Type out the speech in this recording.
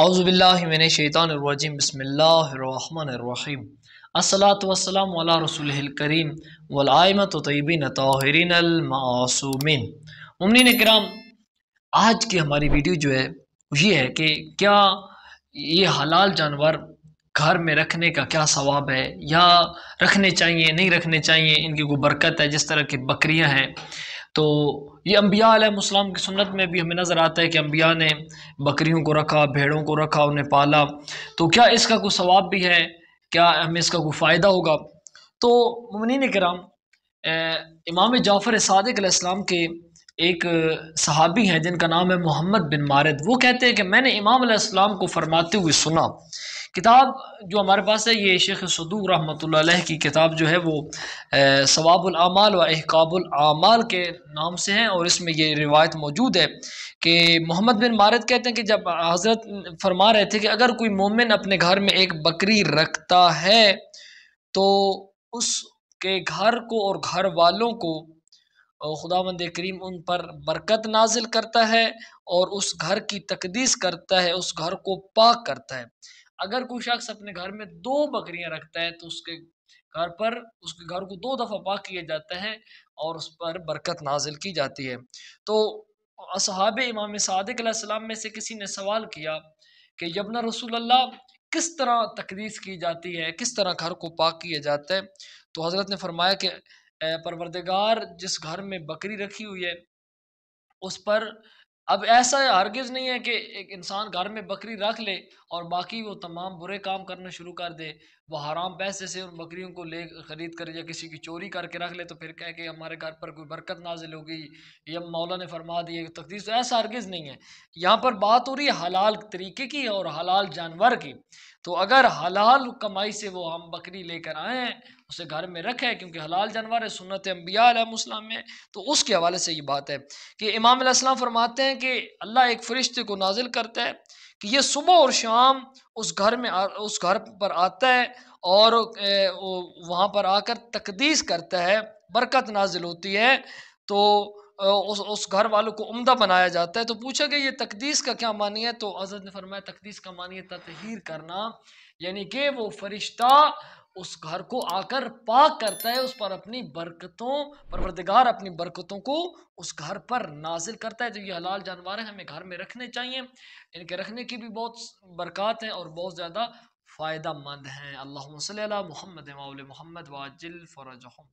اعوذ باللہ من شیطان الرجیم بسم اللہ الرحمن الرحیم الصلاة والسلام على رسول کریم والعائمت طیبین طاہرین المعاصومین امنین اکرام آج کی ہماری ویڈیو جو ہے یہ ہے کہ کیا یہ حلال جانور گھر میں رکھنے کا کیا ثواب ہے یا رکھنے چاہیے نہیں رکھنے چاہیے ان کی کوئی برکت ہے جس طرح کی بکریاں ہیں تو یہ انبیاء علیہ السلام کی سنت میں بھی ہمیں نظر آتا ہے کہ انبیاء نے بکریوں کو رکھا بھیڑوں کو رکھا انہیں پالا تو کیا اس کا کوئی ثواب بھی ہے کیا ہمیں اس کا کوئی فائدہ ہوگا تو ممنین کرام امام جعفر صادق علیہ السلام کے ایک صحابی ہیں جن کا نام ہے محمد بن مارد وہ کہتے ہیں کہ میں نے امام علیہ السلام کو فرماتے ہوئے سنا کتاب جو ہمارے پاس ہے یہ شیخ صدور رحمۃ اللہ علیہ کی کتاب جو ہے وہ ثواب العمال و احکاب العمال کے نام سے ہیں اور اس میں یہ روایت موجود ہے کہ محمد بن مارد کہتے ہیں کہ جب حضرت فرما رہے تھے کہ اگر کوئی مومن اپنے گھر میں ایک بکری رکھتا ہے تو اس کے گھر کو اور گھر والوں کو اور خدا مند کریم ان پر برکت نازل کرتا ہے اور اس گھر کی تقدیس کرتا ہے اس گھر کو پاک کرتا ہے اگر کوئی شخص اپنے گھر میں دو بکریاں رکھتا ہے تو اس کے گھر پر اس کے گھر کو دو دفعہ پاک کیا جاتا ہے اور اس پر برکت نازل کی جاتی ہے تو اصحاب امام صادق علیہ السلام میں سے کسی نے سوال کیا کہ یبنا رسول اللہ کس طرح تقدیس کی جاتی ہے کس طرح گھر کو پاک کیا جاتا ہے تو حضرت نے فرمایا کہ پروردگار جس گھر میں بکری رکھی ہوئی ہے اس پر اب ایسا ہرگز نہیں ہے کہ ایک انسان گھر میں بکری رکھ لے اور باقی وہ تمام برے کام کرنا شروع کر دے وہ حرام پیسے سے ان بکریوں کو لے خرید کر یا کسی کی چوری کر کے رکھ لے تو پھر کہہ کے ہمارے گھر پر کوئی برکت نازل ہوگی یا مولا نے فرما دی تقدیس تو ایسا ہرگز نہیں ہے یہاں پر بات ہو رہی ہے حلال طریقے کی اور حلال جانور کی تو اگر حلال کمائی سے وہ ہم بکری لے کر آئیں اسے گھر میں رکھیں کیونکہ حلال جانور ہے سنت انبیاء علیہ السلام میں تو اس کے حوالے سے یہ بات ہے کہ امام علیہ السلام فرماتے ہیں ہیں کہ اللہ ایک فرشتے کو نازل کرتا ہے کہ یہ صبح اور شام اس گھر میں آ, اس گھر پر آتا ہے اور وہاں پر آ کر تقدیس کرتا ہے برکت نازل ہوتی ہے تو اس اس گھر والوں کو عمدہ بنایا جاتا ہے تو پوچھا کہ یہ تقدیس کا کیا معنی ہے تو حضرت نے فرمایا تقدیس کا معنی ہے تطہیر کرنا یعنی کہ وہ فرشتہ اس گھر کو آ کر پاک کرتا ہے اس پر اپنی برکتوں پروردگار اپنی برکتوں کو اس گھر پر نازل کرتا ہے تو یہ حلال جانور ہیں ہمیں گھر میں رکھنے چاہیے ان کے رکھنے کی بھی بہت برکات ہیں اور بہت زیادہ فائدہ مند ہیں اللہ صلی اللہ محمد مول محمد واجل فرجہم